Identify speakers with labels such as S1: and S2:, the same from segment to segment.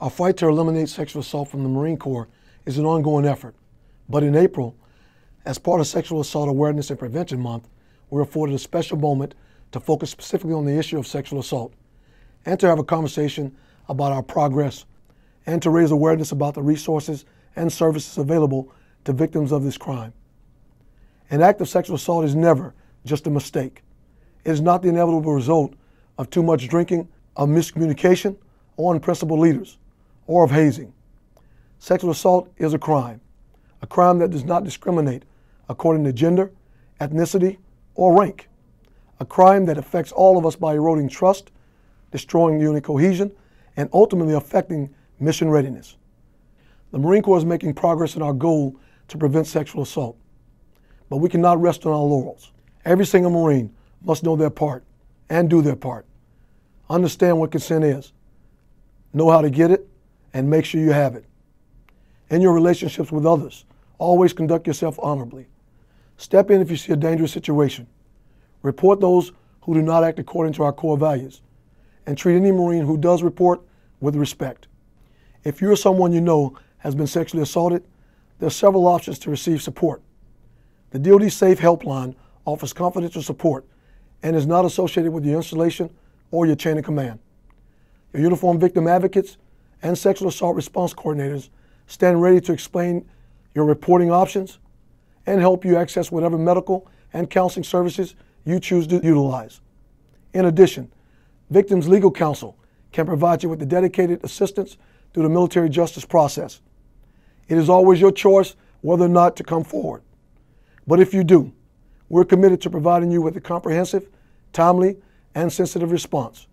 S1: Our fight to eliminate sexual assault from the Marine Corps is an ongoing effort, but in April, as part of Sexual Assault Awareness and Prevention Month, we're afforded a special moment to focus specifically on the issue of sexual assault and to have a conversation about our progress and to raise awareness about the resources and services available to victims of this crime. An act of sexual assault is never just a mistake. It is not the inevitable result of too much drinking, of miscommunication, or unprincipled leaders or of hazing. Sexual assault is a crime, a crime that does not discriminate according to gender, ethnicity, or rank, a crime that affects all of us by eroding trust, destroying unit cohesion, and ultimately affecting mission readiness. The Marine Corps is making progress in our goal to prevent sexual assault, but we cannot rest on our laurels. Every single Marine must know their part and do their part. Understand what consent is, know how to get it, and make sure you have it. In your relationships with others, always conduct yourself honorably. Step in if you see a dangerous situation. Report those who do not act according to our core values. And treat any Marine who does report with respect. If you or someone you know has been sexually assaulted, there are several options to receive support. The DoD Safe Helpline offers confidential support and is not associated with your installation or your chain of command. Your uniformed victim advocates and sexual assault response coordinators stand ready to explain your reporting options and help you access whatever medical and counseling services you choose to utilize. In addition, Victims Legal Counsel can provide you with the dedicated assistance through the military justice process. It is always your choice whether or not to come forward. But if you do, we're committed to providing you with a comprehensive, timely, and sensitive response.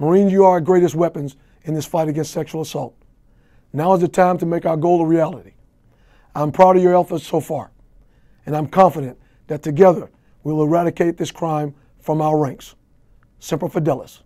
S1: Marines, you are our greatest weapons in this fight against sexual assault. Now is the time to make our goal a reality. I'm proud of your efforts so far, and I'm confident that together we'll eradicate this crime from our ranks. Semper Fidelis.